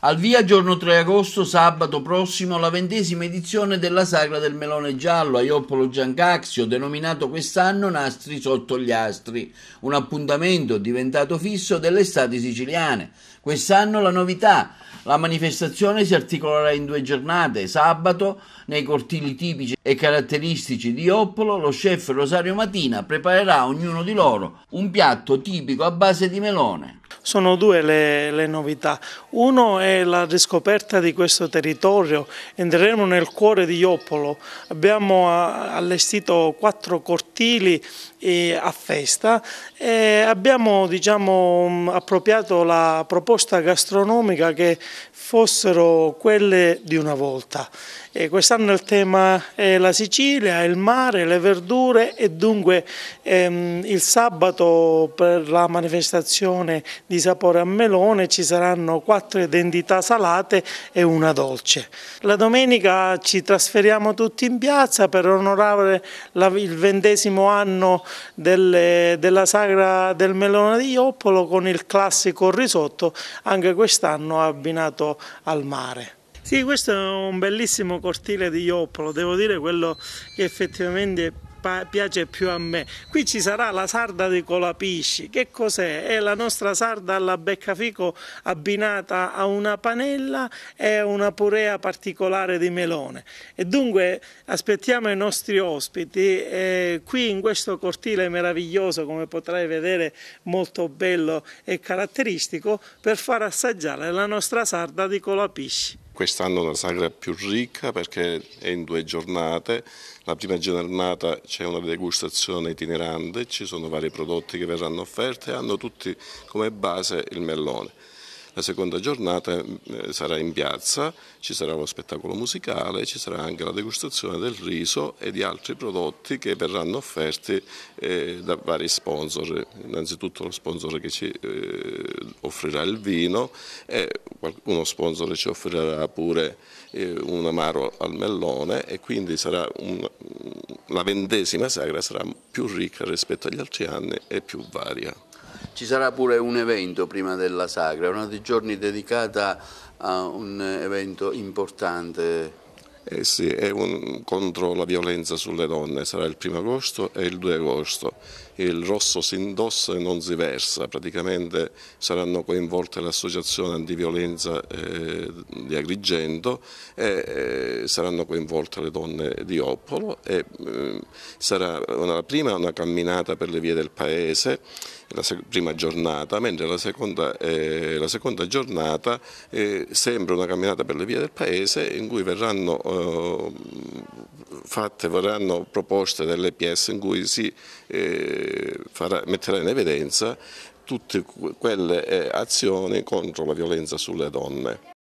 Al via giorno 3 agosto, sabato prossimo, la ventesima edizione della Sagra del Melone Giallo a Ioppolo Giancaxio, denominato quest'anno Nastri sotto gli astri, un appuntamento diventato fisso delle estati siciliane. Quest'anno la novità, la manifestazione si articolerà in due giornate, sabato nei cortili tipici e caratteristici di Oppolo, lo chef Rosario Matina preparerà a ognuno di loro un piatto tipico a base di melone. Sono due le, le novità. Uno è la riscoperta di questo territorio. Entreremo nel cuore di Iopolo, Abbiamo allestito quattro cortili eh, a festa e abbiamo diciamo, mm, appropriato la proposta gastronomica che fossero quelle di una volta. Quest'anno il tema è la Sicilia, il mare, le verdure e dunque ehm, il sabato per la manifestazione di di sapore a melone ci saranno quattro identità salate e una dolce. La domenica ci trasferiamo tutti in piazza per onorare la, il ventesimo anno delle, della sagra del melone di Ioppolo con il classico risotto, anche quest'anno abbinato al mare. Sì, questo è un bellissimo cortile di Ioppolo, devo dire quello che effettivamente È piace più a me. Qui ci sarà la sarda di Colapisci, che cos'è? È la nostra sarda alla beccafico abbinata a una panella e una purea particolare di melone. E dunque aspettiamo i nostri ospiti eh, qui in questo cortile meraviglioso, come potrai vedere molto bello e caratteristico, per far assaggiare la nostra sarda di Colapisci quest'anno una sagra più ricca perché è in due giornate, la prima giornata c'è una degustazione itinerante, ci sono vari prodotti che verranno offerti e hanno tutti come base il melone. La seconda giornata eh, sarà in piazza, ci sarà uno spettacolo musicale, ci sarà anche la degustazione del riso e di altri prodotti che verranno offerti eh, da vari sponsor, innanzitutto lo sponsor che ci eh, offrirà il vino e uno sponsor ci offrirà pure un amaro al mellone e quindi un, la ventesima sagra sarà più ricca rispetto agli altri anni e più varia. Ci sarà pure un evento prima della sagra, una dei giorni dedicata a un evento importante. Eh sì, è un contro la violenza sulle donne, sarà il 1 agosto e il 2 agosto il rosso si indossa e non si versa, praticamente saranno coinvolte l'associazione antiviolenza eh, di Agrigento, eh, saranno coinvolte le donne di Oppolo e eh, sarà una, prima una camminata per le vie del paese, la prima giornata, mentre la seconda, eh, la seconda giornata eh, sembra una camminata per le vie del paese in cui verranno fatte, verranno proposte delle PS in cui si eh, farà, metterà in evidenza tutte quelle eh, azioni contro la violenza sulle donne.